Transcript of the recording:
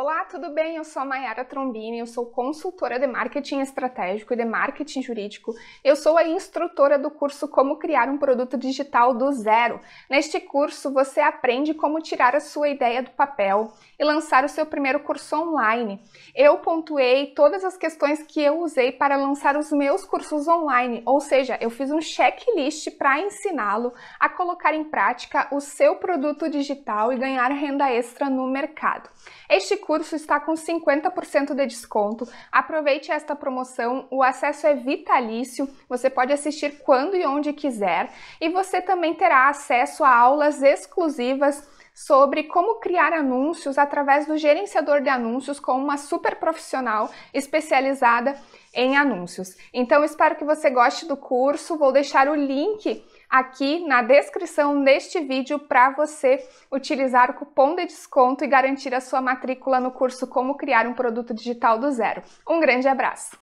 Olá, tudo bem? Eu sou a Mayara Trombini, eu sou consultora de marketing estratégico e de marketing jurídico. Eu sou a instrutora do curso Como Criar um Produto Digital do Zero. Neste curso, você aprende como tirar a sua ideia do papel e lançar o seu primeiro curso online. Eu pontuei todas as questões que eu usei para lançar os meus cursos online, ou seja, eu fiz um checklist para ensiná-lo a colocar em prática o seu produto digital e ganhar renda extra no mercado. Este curso está com 50% de desconto. Aproveite esta promoção, o acesso é vitalício, você pode assistir quando e onde quiser, e você também terá acesso a aulas exclusivas sobre como criar anúncios através do gerenciador de anúncios com uma super profissional especializada em anúncios. Então, espero que você goste do curso. Vou deixar o link aqui na descrição deste vídeo para você utilizar o cupom de desconto e garantir a sua matrícula no curso Como Criar um Produto Digital do Zero. Um grande abraço!